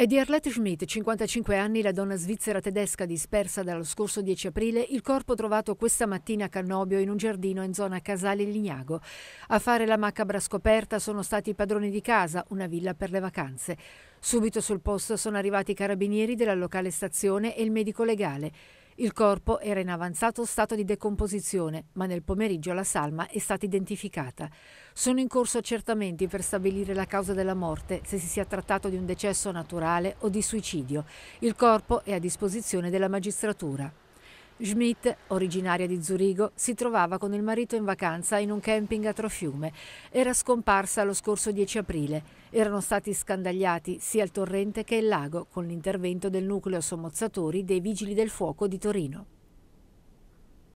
È di Arlette Schmidt, 55 anni, la donna svizzera tedesca dispersa dallo scorso 10 aprile, il corpo trovato questa mattina a Cannobio in un giardino in zona Casale Lignago. A fare la macabra scoperta sono stati i padroni di casa, una villa per le vacanze. Subito sul posto sono arrivati i carabinieri della locale stazione e il medico legale. Il corpo era in avanzato stato di decomposizione, ma nel pomeriggio la salma è stata identificata. Sono in corso accertamenti per stabilire la causa della morte, se si sia trattato di un decesso naturale o di suicidio. Il corpo è a disposizione della magistratura. Schmidt, originaria di Zurigo, si trovava con il marito in vacanza in un camping a Trofiume. Era scomparsa lo scorso 10 aprile. Erano stati scandagliati sia il torrente che il lago con l'intervento del nucleo sommozzatori dei Vigili del Fuoco di Torino.